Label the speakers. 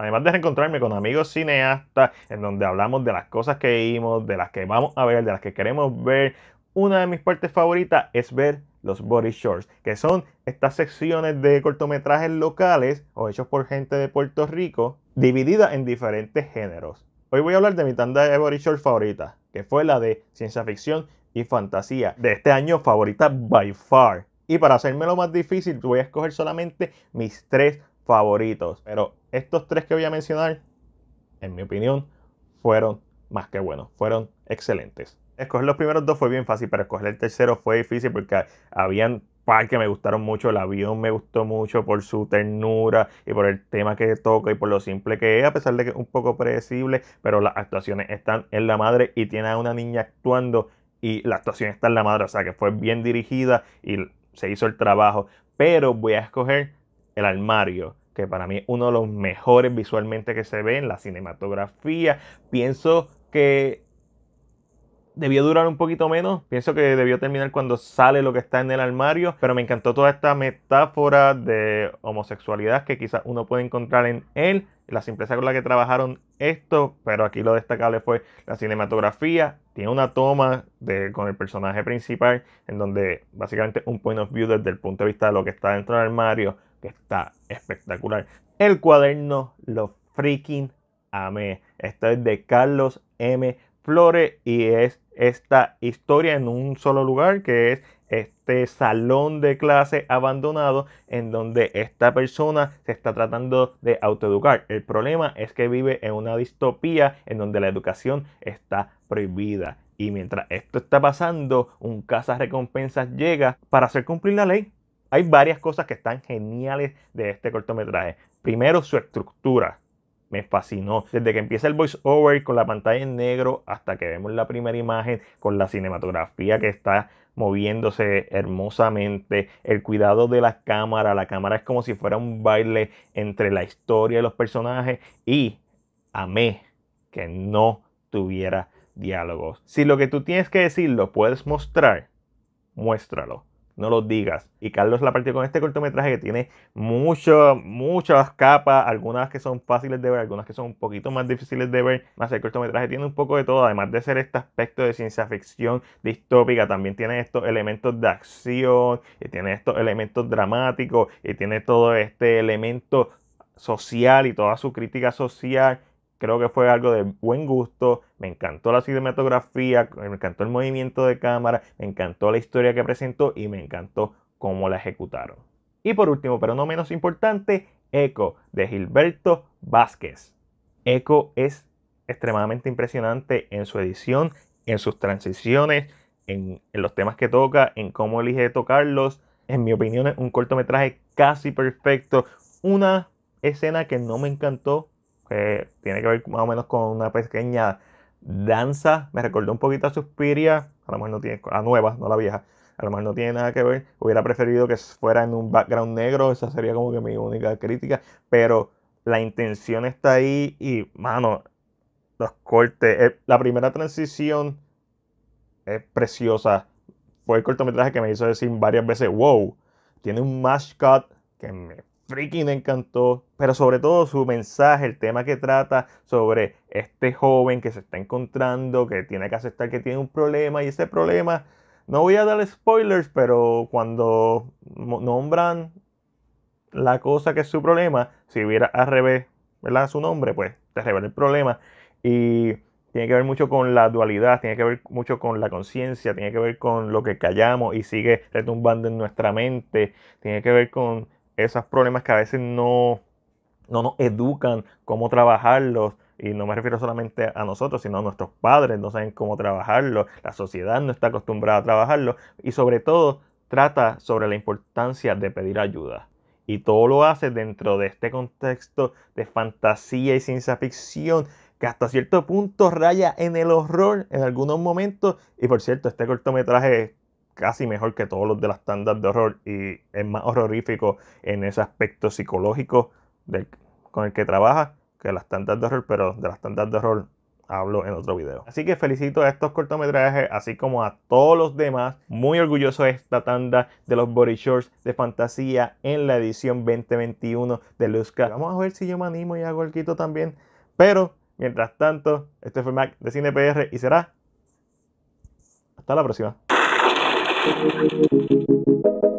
Speaker 1: Además de reencontrarme con amigos cineastas, en donde hablamos de las cosas que vimos, de las que vamos a ver, de las que queremos ver, una de mis partes favoritas es ver los body shorts, que son estas secciones de cortometrajes locales o hechos por gente de Puerto Rico, divididas en diferentes géneros. Hoy voy a hablar de mi tanda de body shorts favorita, que fue la de ciencia ficción y fantasía, de este año favorita by far. Y para hacérmelo más difícil, voy a escoger solamente mis tres favoritos. Pero estos tres que voy a mencionar, en mi opinión, fueron más que buenos, fueron excelentes. Escoger los primeros dos fue bien fácil, pero escoger el tercero fue difícil porque habían par que me gustaron mucho. El avión me gustó mucho por su ternura y por el tema que toca y por lo simple que es, a pesar de que es un poco predecible, pero las actuaciones están en la madre y tiene a una niña actuando y la actuación está en la madre, o sea que fue bien dirigida y se hizo el trabajo. Pero voy a escoger el armario que para mí es uno de los mejores visualmente que se ve en la cinematografía. Pienso que debió durar un poquito menos. Pienso que debió terminar cuando sale lo que está en el armario. Pero me encantó toda esta metáfora de homosexualidad que quizás uno puede encontrar en él. La simpleza con la que trabajaron esto. Pero aquí lo destacable fue la cinematografía. Tiene una toma de, con el personaje principal en donde básicamente un point of view desde el punto de vista de lo que está dentro del armario que está espectacular. El cuaderno lo freaking amé. Este es de Carlos M. Flores y es esta historia en un solo lugar que es este salón de clase abandonado en donde esta persona se está tratando de autoeducar. El problema es que vive en una distopía en donde la educación está prohibida. Y mientras esto está pasando, un recompensas llega para hacer cumplir la ley. Hay varias cosas que están geniales de este cortometraje. Primero, su estructura. Me fascinó. Desde que empieza el voiceover con la pantalla en negro hasta que vemos la primera imagen con la cinematografía que está moviéndose hermosamente, el cuidado de la cámara, la cámara es como si fuera un baile entre la historia y los personajes y amé que no tuviera diálogos. Si lo que tú tienes que decir lo puedes mostrar, muéstralo no lo digas. Y Carlos la partió con este cortometraje que tiene mucho, muchas capas, algunas que son fáciles de ver, algunas que son un poquito más difíciles de ver. Más el cortometraje tiene un poco de todo, además de ser este aspecto de ciencia ficción distópica, también tiene estos elementos de acción, y tiene estos elementos dramáticos, y tiene todo este elemento social y toda su crítica social creo que fue algo de buen gusto, me encantó la cinematografía, me encantó el movimiento de cámara, me encantó la historia que presentó y me encantó cómo la ejecutaron. Y por último, pero no menos importante, Echo de Gilberto Vázquez. Echo es extremadamente impresionante en su edición, en sus transiciones, en, en los temas que toca, en cómo elige tocarlos. En mi opinión, es un cortometraje casi perfecto. Una escena que no me encantó tiene que ver más o menos con una pequeña danza. Me recordó un poquito a Suspiria, a lo mejor no tiene, a nueva, no la vieja. A lo mejor no tiene nada que ver. Hubiera preferido que fuera en un background negro, esa sería como que mi única crítica. Pero la intención está ahí y, mano, los cortes. Eh, la primera transición es preciosa. Fue el cortometraje que me hizo decir varias veces, wow, tiene un mash cut que me freaking encantó, pero sobre todo su mensaje, el tema que trata sobre este joven que se está encontrando, que tiene que aceptar que tiene un problema y ese problema, no voy a dar spoilers, pero cuando nombran la cosa que es su problema, si hubiera al revés, ¿verdad? Su nombre, pues te revela el problema y tiene que ver mucho con la dualidad, tiene que ver mucho con la conciencia, tiene que ver con lo que callamos y sigue retumbando en nuestra mente, tiene que ver con esos problemas que a veces no, no nos educan cómo trabajarlos. Y no me refiero solamente a nosotros, sino a nuestros padres, no saben cómo trabajarlos, la sociedad no está acostumbrada a trabajarlos, Y sobre todo, trata sobre la importancia de pedir ayuda. Y todo lo hace dentro de este contexto de fantasía y ciencia ficción que hasta cierto punto raya en el horror en algunos momentos. Y por cierto, este cortometraje casi mejor que todos los de las tandas de horror y es más horrorífico en ese aspecto psicológico con el que trabaja que las tandas de horror, pero de las tandas de horror hablo en otro video. Así que felicito a estos cortometrajes, así como a todos los demás. Muy orgulloso de esta tanda de los body shorts de fantasía en la edición 2021 de Luzcar. Vamos a ver si yo me animo y hago el quito también. Pero, mientras tanto, este fue Mac de CinePR y será hasta la próxima. Thank you.